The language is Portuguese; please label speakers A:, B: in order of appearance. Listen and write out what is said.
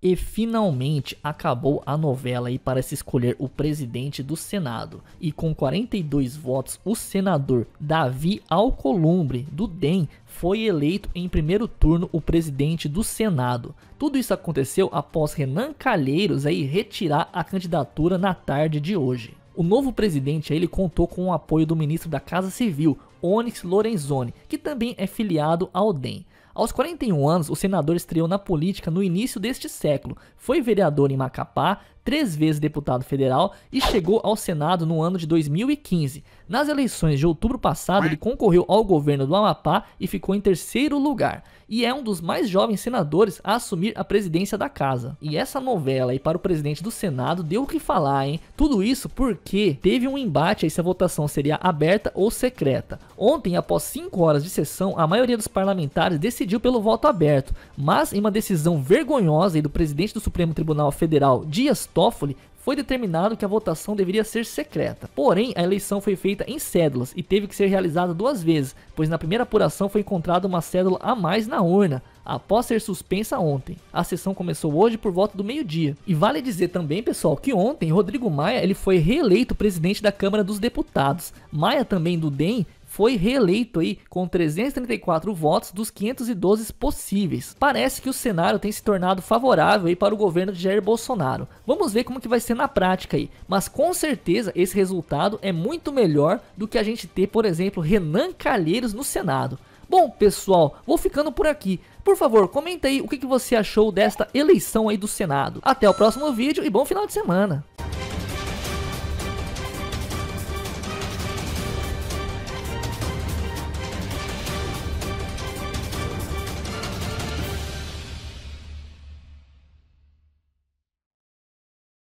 A: E finalmente acabou a novela aí para se escolher o presidente do Senado. E com 42 votos, o senador Davi Alcolumbre, do DEM, foi eleito em primeiro turno o presidente do Senado. Tudo isso aconteceu após Renan Calheiros aí retirar a candidatura na tarde de hoje. O novo presidente ele contou com o apoio do ministro da Casa Civil, Onyx Lorenzoni, que também é filiado ao DEM. Aos 41 anos, o senador estreou na política no início deste século. Foi vereador em Macapá, três vezes deputado federal e chegou ao Senado no ano de 2015. Nas eleições de outubro passado, ele concorreu ao governo do Amapá e ficou em terceiro lugar. E é um dos mais jovens senadores a assumir a presidência da casa. E essa novela aí para o presidente do Senado deu o que falar, hein? Tudo isso porque teve um embate aí se a votação seria aberta ou secreta. Ontem, após cinco horas de sessão, a maioria dos parlamentares decidiu pelo voto aberto, mas em uma decisão vergonhosa do presidente do Supremo Tribunal Federal, Dias Toffoli, foi determinado que a votação deveria ser secreta. Porém, a eleição foi feita em cédulas e teve que ser realizada duas vezes, pois na primeira apuração foi encontrada uma cédula a mais na urna, após ser suspensa ontem. A sessão começou hoje por volta do meio-dia. E vale dizer também, pessoal, que ontem Rodrigo Maia ele foi reeleito presidente da Câmara dos Deputados. Maia também do DEM foi reeleito aí com 334 votos dos 512 possíveis. Parece que o cenário tem se tornado favorável aí para o governo de Jair Bolsonaro. Vamos ver como que vai ser na prática aí, mas com certeza esse resultado é muito melhor do que a gente ter, por exemplo, Renan Calheiros no Senado. Bom, pessoal, vou ficando por aqui. Por favor, comenta aí o que, você achou desta eleição aí do Senado. Até o próximo vídeo e bom final de semana.